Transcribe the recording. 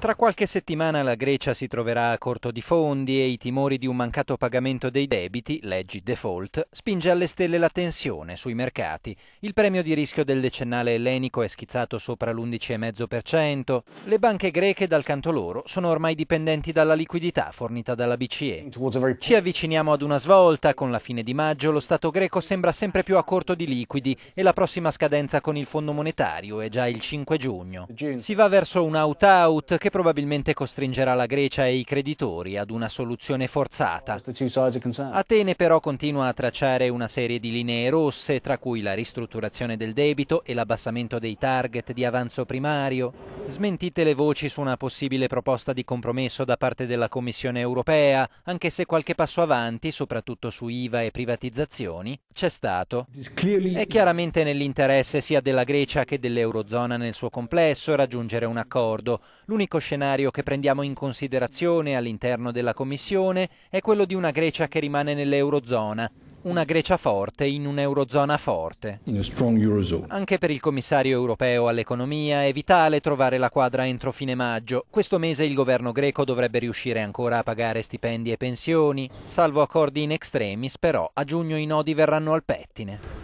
Tra qualche settimana la Grecia si troverà a corto di fondi e i timori di un mancato pagamento dei debiti, leggi default, spinge alle stelle la tensione sui mercati. Il premio di rischio del decennale ellenico è schizzato sopra l'11,5%. Le banche greche dal canto loro sono ormai dipendenti dalla liquidità fornita dalla BCE. Ci avviciniamo ad una svolta, con la fine di maggio lo Stato greco sembra sempre più a corto di liquidi e la prossima scadenza con il Fondo Monetario è già il 5 giugno. Si va verso un out-out che che probabilmente costringerà la Grecia e i creditori ad una soluzione forzata. Atene però continua a tracciare una serie di linee rosse, tra cui la ristrutturazione del debito e l'abbassamento dei target di avanzo primario. Smentite le voci su una possibile proposta di compromesso da parte della Commissione europea, anche se qualche passo avanti, soprattutto su IVA e privatizzazioni, c'è stato. È chiaramente nell'interesse sia della Grecia che dell'Eurozona nel suo complesso raggiungere un accordo. L'unico scenario che prendiamo in considerazione all'interno della Commissione è quello di una Grecia che rimane nell'Eurozona, una Grecia forte in un'eurozona forte. Anche per il commissario europeo all'economia è vitale trovare la quadra entro fine maggio. Questo mese il governo greco dovrebbe riuscire ancora a pagare stipendi e pensioni, salvo accordi in extremis, però a giugno i nodi verranno al pettine.